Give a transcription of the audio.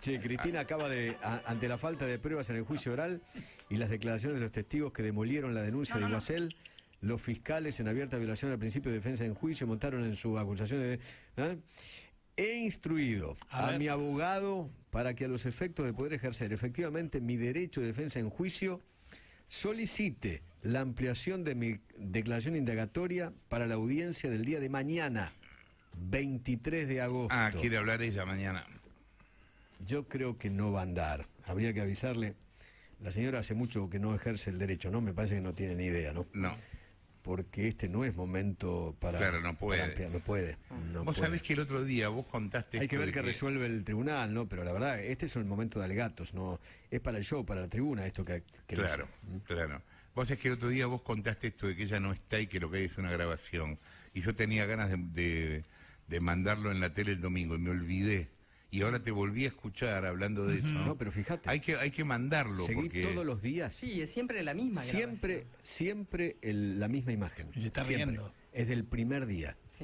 Sí, Cristina acaba de, ante la falta de pruebas en el juicio oral y las declaraciones de los testigos que demolieron la denuncia de Guasel, los fiscales en abierta violación al principio de defensa en juicio montaron en su acusación de... ¿eh? He instruido a, a mi abogado para que a los efectos de poder ejercer efectivamente mi derecho de defensa en juicio solicite la ampliación de mi declaración indagatoria para la audiencia del día de mañana, 23 de agosto. Ah, quiere hablar ella mañana. Yo creo que no va a andar. Habría que avisarle. La señora hace mucho que no ejerce el derecho, ¿no? Me parece que no tiene ni idea, ¿no? No. Porque este no es momento para. Claro, no puede. no puede. Ah. vos sabés que el otro día vos contaste. Hay que ver qué resuelve el tribunal, ¿no? Pero la verdad, este es el momento de alegatos, ¿no? Es para el show, para la tribuna, esto que. claro, mm. claro. Vos sabés que el otro día vos contaste esto de que ella no está y que lo que hay es una grabación. Y yo tenía ganas de, de mandarlo en la tele el domingo y me olvidé y ahora te volví a escuchar hablando de eso. ¿no? pero fíjate. Hay que, hay que mandarlo. todos los días. Sí, es siempre la misma. Siempre, siempre la misma imagen. Y está viendo. Es del primer día. Sí.